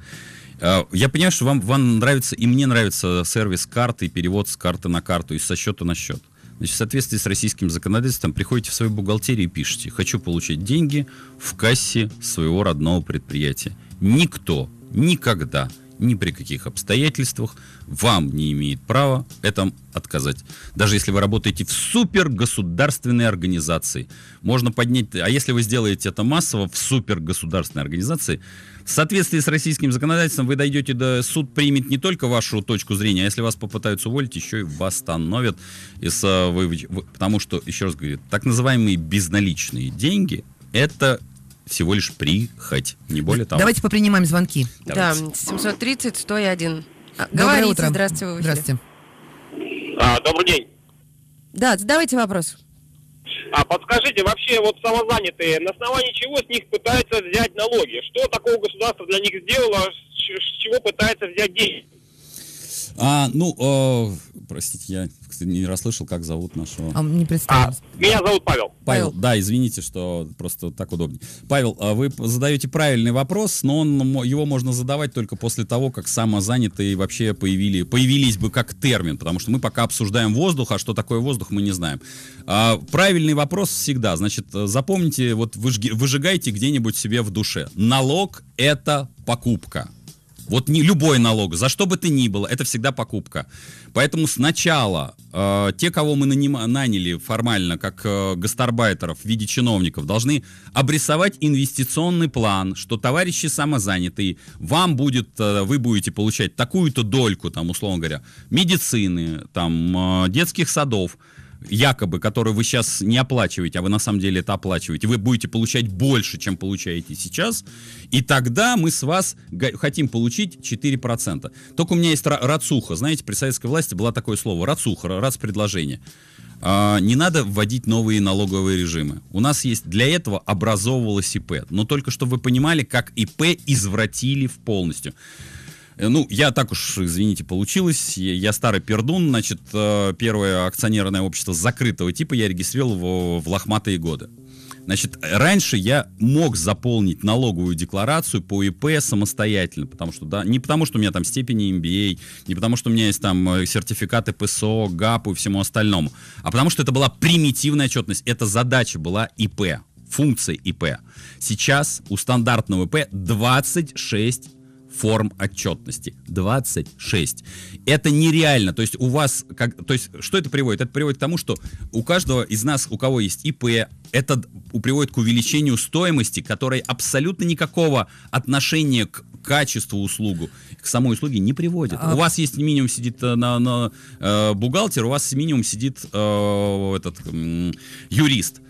Э, я понимаю, что вам, вам нравится, и мне нравится сервис карты, перевод с карты на карту, и со счета на счет. Значит, в соответствии с российским законодательством приходите в свою бухгалтерию и пишите «Хочу получить деньги в кассе своего родного предприятия». Никто никогда, ни при каких обстоятельствах вам не имеет права этом отказать. Даже если вы работаете в супергосударственной организации, можно поднять, а если вы сделаете это массово в супергосударственной организации, в соответствии с российским законодательством вы дойдете до суд примет не только вашу точку зрения, а если вас попытаются уволить, еще и вас восстановят. Из, вы, потому что, еще раз говорю, так называемые безналичные деньги – это всего лишь прихоть, не более того. Давайте
попринимаем звонки. Давайте. Да,
730 101. Доброе Говорите, утро. здравствуйте. Вы здравствуйте.
А, добрый день.
Да, задавайте вопрос.
А подскажите, вообще вот самозанятые, на основании чего с них пытаются взять налоги? Что такого государство для них сделало, с чего пытается взять деньги? А, ну, а, Простите, я кстати, не расслышал, как зовут нашего... А, не А, меня зовут Павел. Павел. Павел, да, извините, что просто так удобнее. Павел, а вы задаете правильный вопрос, но он, его можно задавать только после того, как самозанятые вообще появили, появились бы как термин, потому что мы пока обсуждаем воздух, а что такое воздух, мы не знаем. А, правильный вопрос всегда. Значит, запомните, вот выжги, выжигайте где-нибудь себе в душе. Налог — это покупка. Вот не любой налог, за что бы ты ни было, это всегда покупка. Поэтому сначала э, те, кого мы нанима, наняли формально как э, гастарбайтеров в виде чиновников, должны обрисовать инвестиционный план, что товарищи самозанятые, вам будет, э, вы будете получать такую-то дольку, там, условно говоря, медицины, там, э, детских садов якобы, который вы сейчас не оплачиваете, а вы на самом деле это оплачиваете, вы будете получать больше, чем получаете сейчас, и тогда мы с вас хотим получить 4%. Только у меня есть рацуха, знаете, при советской власти было такое слово, рацуха, раз предложение. А, не надо вводить новые налоговые режимы. У нас есть для этого образовывалось ИП. Но только чтобы вы понимали, как ИП извратили в полностью. Э, ну, я так уж, извините, получилось. Я, я старый пердун, значит, э, первое акционерное общество закрытого типа я регистрировал в, в лохматые годы. Значит, раньше я мог заполнить налоговую декларацию по ИП самостоятельно, потому что, да, не потому что у меня там степени MBA, а, не потому что у меня есть там э, сертификаты ПСО, ГАПу и всему остальному, а потому что это была примитивная отчетность, эта задача была ИП, функция ИП. Сейчас у стандартного ИП 26 форм отчетности. 26. Это нереально. То есть у вас, как, то есть что это приводит? Это приводит к тому, что у каждого из нас, у кого есть ИП, это приводит к увеличению стоимости, которая абсолютно никакого отношения к качеству услугу, к самой услуге не приводит. А... У вас есть минимум сидит э, на, на э, бухгалтер, у вас минимум сидит э, этот э, юрист.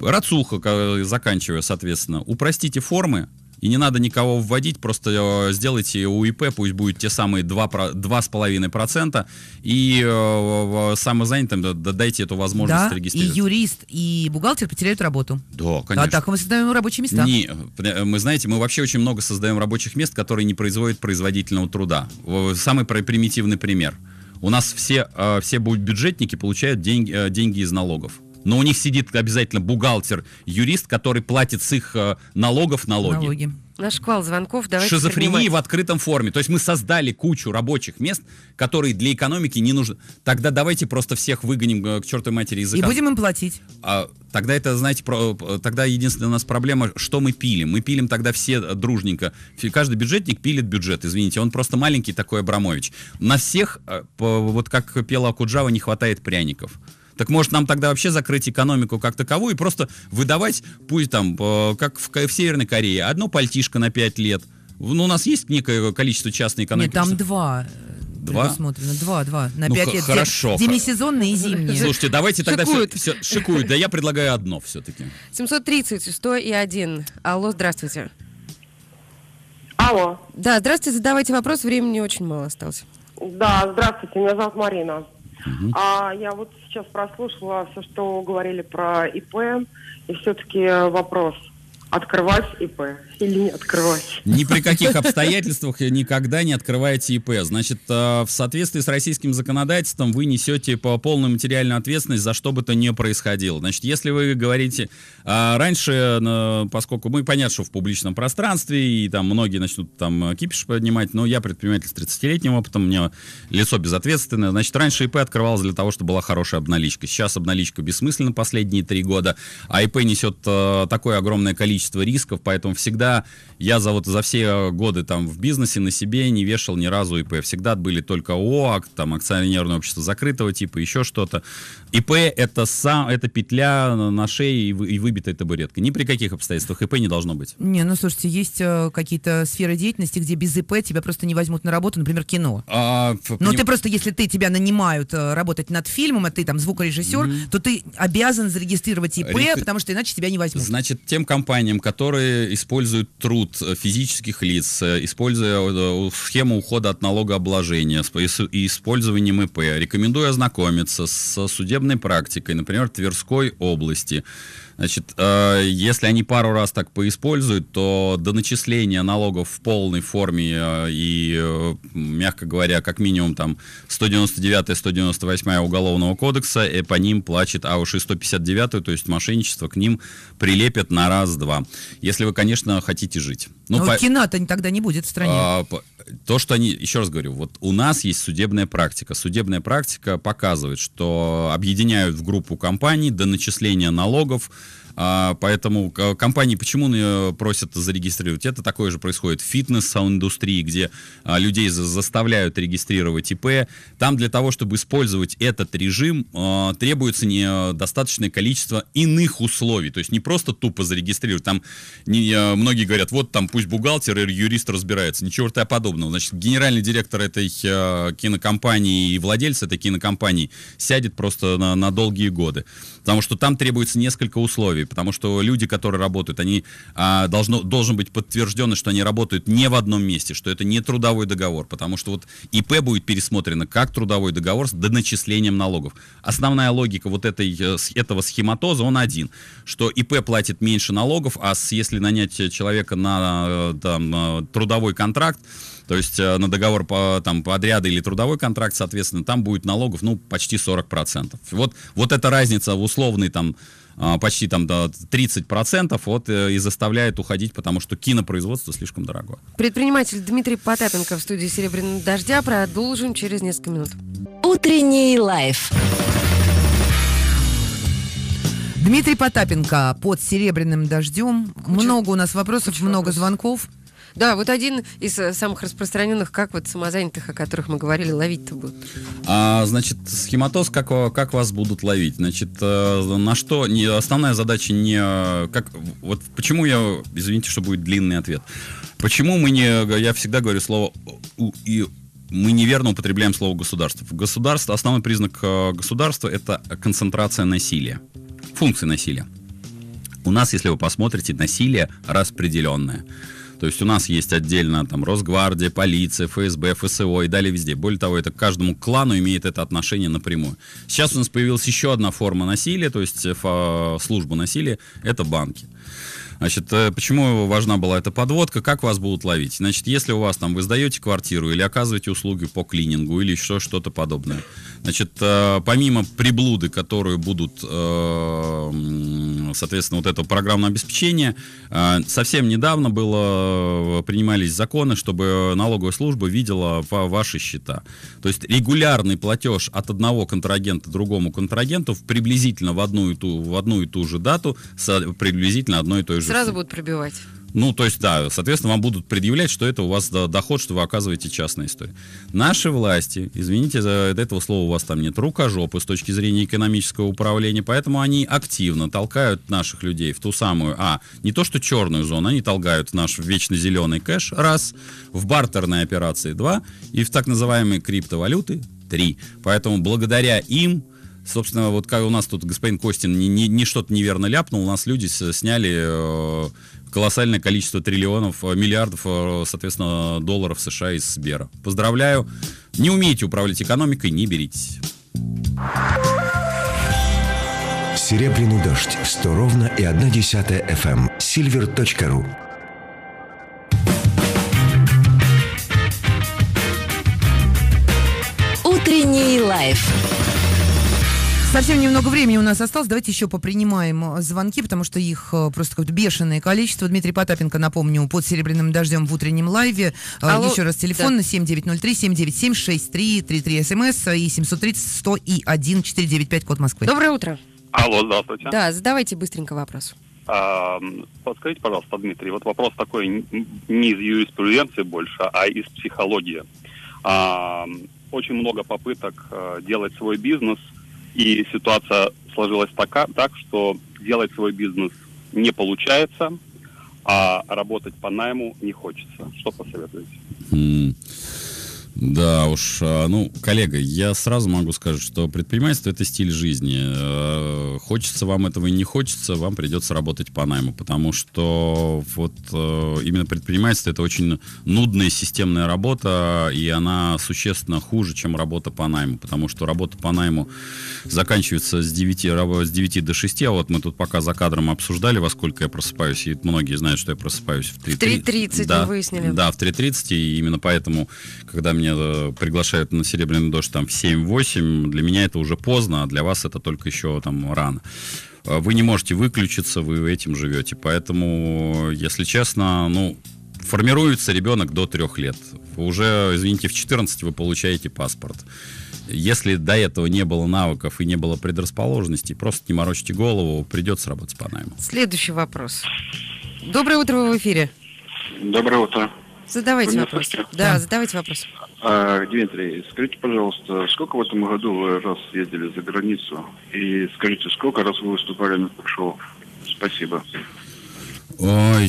Рацуха, заканчивая, соответственно, упростите формы, и не надо никого вводить, просто э, сделайте УИП, пусть будет те самые 2, 2,5%, и э, самозанятым дайте эту возможность да, регистрироваться.
и юрист, и бухгалтер потеряют работу.
Да, конечно. А так
мы создаем рабочие места. Не,
э, мы, знаете, мы вообще очень много создаем рабочих мест, которые не производят производительного труда. Самый примитивный пример. У нас все, э, все бюджетники получают деньги, деньги из налогов но у них сидит обязательно бухгалтер, юрист, который платит с их э, налогов налоги. налоги.
Наш шквал звонков. Давайте Шизофрении принимать. в
открытом форме. То есть мы создали кучу рабочих мест, которые для экономики не нужны. Тогда давайте просто всех выгоним э, к чертовой матери из И будем им платить. А, тогда это, знаете, про, э, тогда единственная у нас проблема, что мы пилим. Мы пилим тогда все дружненько. Каждый бюджетник пилит бюджет, извините. Он просто маленький такой Абрамович. На всех, вот как пела Акуджава, не хватает пряников. Так может нам тогда вообще закрыть экономику как таковую и просто выдавать, пусть там, э, как в, в Северной Корее, одно пальтишко на 5 лет. Ну, у нас есть некое количество частной экономики. Нет, там два э, два?
предусмотрено. Два, два. На ну, пять лет. Хорошо. Демисезонные и зимние. Слушайте, давайте
тогда шикуют. все, все шикуют. Да я предлагаю одно все-таки.
730, 101. Алло, здравствуйте. Алло. Да, здравствуйте, задавайте вопрос, времени очень мало осталось. Да, здравствуйте, меня зовут Марина. Угу. А, я вот сейчас прослушала все, что говорили про ИП, и все-таки э, вопрос открывать ИП или не открывать. Ни при каких обстоятельствах
никогда не открываете ИП. Значит, э, в соответствии с российским законодательством вы несете по полную материальную ответственность за что бы то ни происходило. Значит, если вы говорите э, раньше, э, поскольку мы понятно, что в публичном пространстве, и там многие начнут там кипиш поднимать, но я предприниматель с 30-летним опытом, у меня лицо безответственное. Значит, раньше ИП открывалось для того, чтобы была хорошая обналичка. Сейчас обналичка бессмысленна последние три года, а ИП несет такое огромное количество рисков, поэтому всегда всегда, я за вот за все э, годы там в бизнесе на себе не вешал ни разу ИП. Всегда были только ОАК, там акционерное общество закрытого типа, еще что-то. ИП это сам, это петля на шее и, и выбитая табуретка. Ни при каких обстоятельствах ИП не должно быть.
Не, ну слушайте, есть э, какие-то сферы деятельности, где без ИП тебя просто не возьмут на работу, например, кино.
А, Но ну, поним... ты
просто, если ты тебя нанимают э, работать над фильмом, а ты там звукорежиссер, mm-hmm. то ты обязан зарегистрировать ИП, Рек... потому что иначе тебя не возьмут.
Значит, тем компаниям, которые используют используют труд физических лиц, э, используя э, схему ухода от налогообложения и использованием ИП. Рекомендую ознакомиться с судебной практикой, например, Тверской области, Значит, э, если они пару раз так поиспользуют, то до начисления налогов в полной форме э, и, э, мягко говоря, как минимум там 199-198 Уголовного кодекса, и э, по ним плачет, а уж и 159, то есть мошенничество, к ним прилепят на раз-два. Если вы, конечно, хотите жить. Ну, Но а по...
кино-то тогда не будет в стране. А,
то, что они, еще раз говорю, вот у нас есть судебная практика. Судебная практика показывает, что объединяют в группу компаний до начисления налогов, а, поэтому компании почему э, просят зарегистрировать? Это такое же происходит в фитнес-индустрии, где а, людей заставляют регистрировать ИП. Там для того, чтобы использовать этот режим, а, требуется не, э, достаточное количество иных условий. То есть не просто тупо зарегистрировать. Там э, многие говорят, вот там пусть бухгалтер или юрист разбирается. Ничего тебя подобного. Значит, генеральный директор этой кинокомпании и владелец этой кинокомпании сядет просто на, на долгие годы. Потому что там требуется несколько условий истории, потому что люди, которые работают, они а, должно, должен быть подтверждено, что они работают не в одном месте, что это не трудовой договор, потому что вот ИП будет пересмотрено как трудовой договор с доначислением налогов. Основная логика вот этой, э, этого схематоза, он один, что ИП платит меньше налогов, а с, если нанять человека на э, там, э, трудовой контракт, то есть на договор по, там, подряда или трудовой контракт, соответственно, там будет налогов ну, почти 40%. Вот, вот эта разница в условный там а, почти там до 30% вот э, и заставляет уходить, потому что кинопроизводство слишком дорого.
Предприниматель Дмитрий Потапенко в студии «Серебряного дождя». Продолжим через несколько минут.
Утренний лайф. Дмитрий Потапенко под серебряным дождем. Куча... Много у нас вопросов, Куча много вопрос. звонков. Да,
вот один из э, самых распространенных, как вот самозанятых, о которых мы говорили, ловить-то будут.
А, значит, схематоз, как, э, как вас будут ловить? Значит, э, на что не, основная задача не... Как, вот почему я... Извините, что будет длинный ответ. Почему мы не... Я всегда говорю слово у, и мы неверно употребляем слово государство. Государство, основной признак государства это концентрация насилия, функции насилия. У нас, если вы посмотрите, насилие распределенное. То есть у нас есть отдельно там Росгвардия, полиция, ФСБ, ФСО и далее везде. Более того, это к каждому клану имеет это отношение напрямую. Сейчас у нас появилась еще одна форма насилия, то есть э, служба насилия, это банки. Значит, э, почему важна была эта подводка? Как вас будут ловить? Значит, если у вас там вы сдаете квартиру или оказываете услуги по клинингу или еще что-то подобное. Значит, э, помимо приблуды, которые будут, э, соответственно, вот это программное обеспечение совсем недавно было, принимались законы, чтобы налоговая служба видела ваши счета. То есть регулярный платеж от одного контрагента другому контрагенту приблизительно в одну и ту, в одну и ту же дату с приблизительно одной и той же же. Сразу
будут пробивать.
Ну, то есть, да, соответственно, вам будут предъявлять, что это у вас доход, что вы оказываете частные истории. Наши власти, извините, за этого слова у вас там нет, рукожопы с точки зрения экономического управления, поэтому они активно толкают наших людей в ту самую, а, не то что черную зону, они толкают наш вечно зеленый кэш, раз, в бартерные операции, два, и в так называемые криптовалюты, три. Поэтому благодаря им Собственно, вот как у нас тут господин Костин не, не, не что-то неверно ляпнул, у нас люди сняли э, колоссальное количество триллионов, э, миллиардов, э, соответственно, долларов США из Сбера. Поздравляю. Не умеете управлять экономикой, не беритесь.
Серебряный дождь. 100 ровно и 1 десятая FM. Эм. Silver.ru
Утренний лайф. Совсем немного времени у нас осталось. Давайте еще попринимаем э, звонки, потому что их э, просто какое-то бешеное количество. Дмитрий Потапенко, напомню, под серебряным дождем в утреннем лайве. Э, Алло. Еще раз телефон да. 7903-797-6333 смс и 730-100 и код Москвы. Доброе утро.
Алло, здравствуйте. Да,
задавайте быстренько вопрос.
А, подскажите, пожалуйста, Дмитрий, вот вопрос такой не из юриспруденции больше, а из психологии. А, очень много попыток делать свой бизнес – и ситуация сложилась така, так, что делать свой бизнес не получается, а работать по найму не хочется. Что посоветуете? Mm. Да уж, а, ну, коллега, я сразу могу сказать, что предпринимательство это стиль жизни. Э, хочется вам этого и не хочется, вам придется работать по найму, потому что вот э, именно предпринимательство это очень нудная системная работа, и она существенно хуже, чем работа по найму, потому что работа по найму заканчивается с 9, с 9 до 6, а вот мы тут пока за кадром обсуждали, во сколько я просыпаюсь, и многие знают, что я просыпаюсь в 3.30. В 3.30 да, мы выяснили. Да, в 3.30, и именно поэтому, когда мне меня э, приглашают на серебряный дождь там в 7-8, для меня это уже поздно, а для вас это только еще там рано э, вы не можете выключиться, вы этим живете. Поэтому, если честно, ну, формируется ребенок до трех лет. Уже, извините, в 14 вы получаете паспорт. Если до этого не было навыков и не было предрасположенности, просто не морочьте голову, придется работать по найму.
Следующий вопрос. Доброе утро, вы в эфире.
Доброе утро.
Задавайте вопрос. Да, да, задавайте вопрос.
А, Дмитрий, скажите, пожалуйста, сколько в этом году вы раз ездили за границу? И скажите, сколько раз вы выступали на ток-шоу? Спасибо. Ой,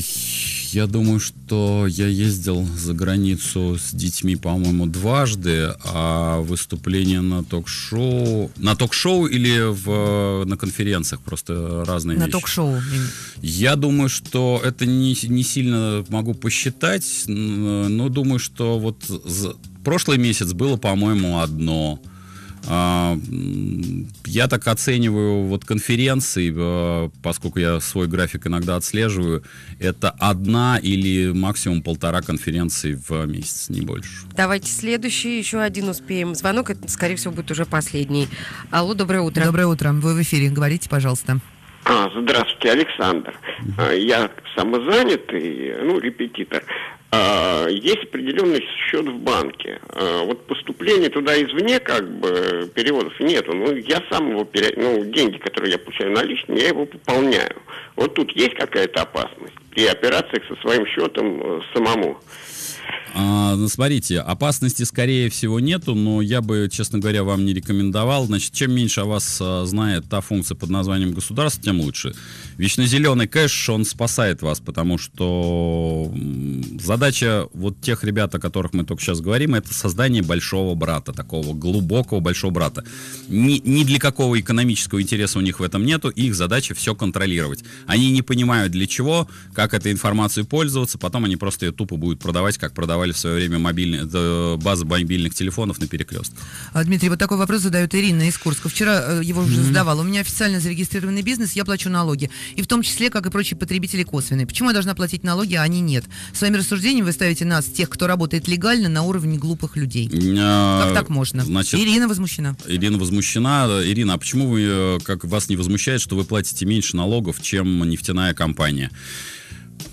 я думаю, что я ездил за границу с детьми, по-моему, дважды, а выступления на ток-шоу... На ток-шоу или в, на конференциях просто разные на вещи. На ток-шоу. Я думаю, что это не, не сильно могу посчитать, но думаю, что вот за... прошлый месяц было, по-моему, одно... А, я так оцениваю вот конференции, э, поскольку я свой график иногда отслеживаю, это одна или максимум полтора конференции в месяц, не больше.
Давайте следующий, еще один успеем. Звонок, это, скорее всего, будет уже последний. Алло, доброе утро. Доброе утро. Вы в эфире, говорите, пожалуйста.
А, здравствуйте, Александр. А, я самозанятый, ну, репетитор. А, есть определенный счет в банке. А, вот поступления туда извне, как бы, переводов нету. Ну, я сам его, пере... ну, деньги, которые я получаю наличными, я его пополняю. Вот тут есть какая-то опасность при операциях со своим счетом э, самому. А, ну, смотрите, опасности, скорее всего, нету, но я бы, честно говоря, вам не рекомендовал. Значит, чем меньше о вас а, знает та функция под названием государство, тем лучше. Вечно зеленый кэш, он спасает вас, потому что задача вот тех ребят, о которых мы только сейчас говорим, это создание большого брата, такого глубокого большого брата. Ни, ни для какого экономического интереса у них в этом нету, их задача все контролировать. Они не понимают для чего, как этой информацией пользоваться, потом они просто ее тупо будут продавать, как продавать создавали в свое время мобильные, э, базы мобильных телефонов на перекрестках.
А, Дмитрий, вот такой вопрос задает Ирина из Курска. Вчера э, его уже mm-hmm. задавала. У меня официально зарегистрированный бизнес, я плачу налоги. И в том числе, как и прочие потребители косвенные. Почему я должна платить налоги, а они нет? Своими рассуждениями вы ставите нас, тех, кто работает легально, на уровне глупых людей.
А, как так можно? Значит, Ирина возмущена. Ирина возмущена. Ирина, а почему вы, как вас не возмущает, что вы платите меньше налогов, чем нефтяная компания?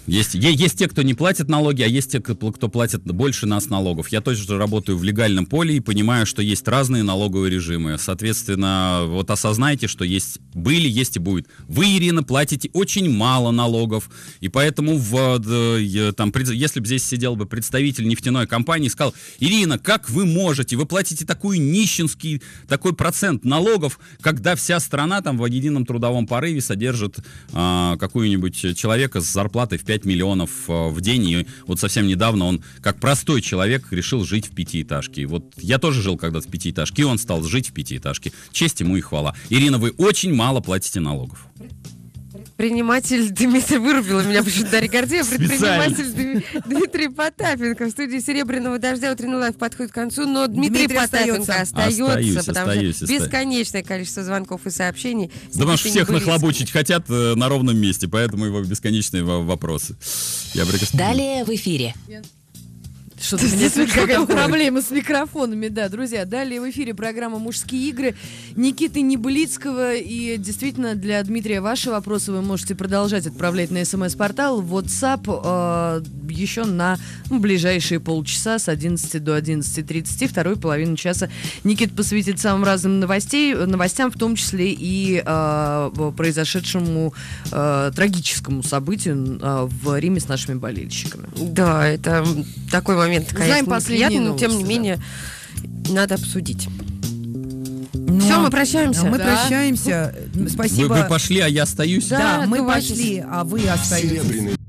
Есть, есть те, кто не платит налоги, а есть те, кто платит больше нас налогов. Я точно работаю в легальном поле и понимаю, что есть разные налоговые режимы. Соответственно, вот осознайте, что есть были, есть и будет. Вы, Ирина, платите очень мало налогов, и поэтому в, там, если бы здесь сидел бы представитель нефтяной компании и сказал, Ирина, как вы можете, вы платите такой нищенский, такой процент налогов, когда вся страна там в едином трудовом порыве содержит а, какую-нибудь человека с зарплатой в 5 5 миллионов э, в день. И вот совсем недавно он, как простой человек, решил жить в пятиэтажке. Вот я тоже жил когда-то в пятиэтажке, и он стал жить в пятиэтажке. Честь ему и хвала. Ирина, вы очень мало платите налогов
предприниматель Дмитрий вырубил меня почему-то Дарья Гордея, предприниматель Дмитрий Потапенко. В студии «Серебряного дождя» утренний лайф подходит к концу, но Дмитрий, Дмитрий Потапенко остается, остается потому остаюсь, что бесконечное количество звонков и сообщений. Да нас всех нахлобучить
хотят э, на ровном месте, поэтому его бесконечные вопросы. Я
Далее в эфире. Нет. Что-то у меня
какая с микрофонами. Да, друзья, далее в эфире программа «Мужские игры» Никиты Неблицкого И действительно, для Дмитрия ваши вопросы вы можете продолжать отправлять на смс-портал, WhatsApp, э, еще на ближайшие полчаса с 11 до 11.30. Вторую половину часа Никит посвятит самым разным новостей, новостям, в том числе и э, произошедшему э, трагическому событию э, в Риме с нашими болельщиками. Да, это такой момент момент, конечно, Знаем последние но тем не да. менее надо обсудить.
Ну, Все, мы прощаемся. Да, мы прощаемся. Спасибо. Вы, вы пошли, а я остаюсь. Да, да мы пошли, а вы остаетесь. Серебряный.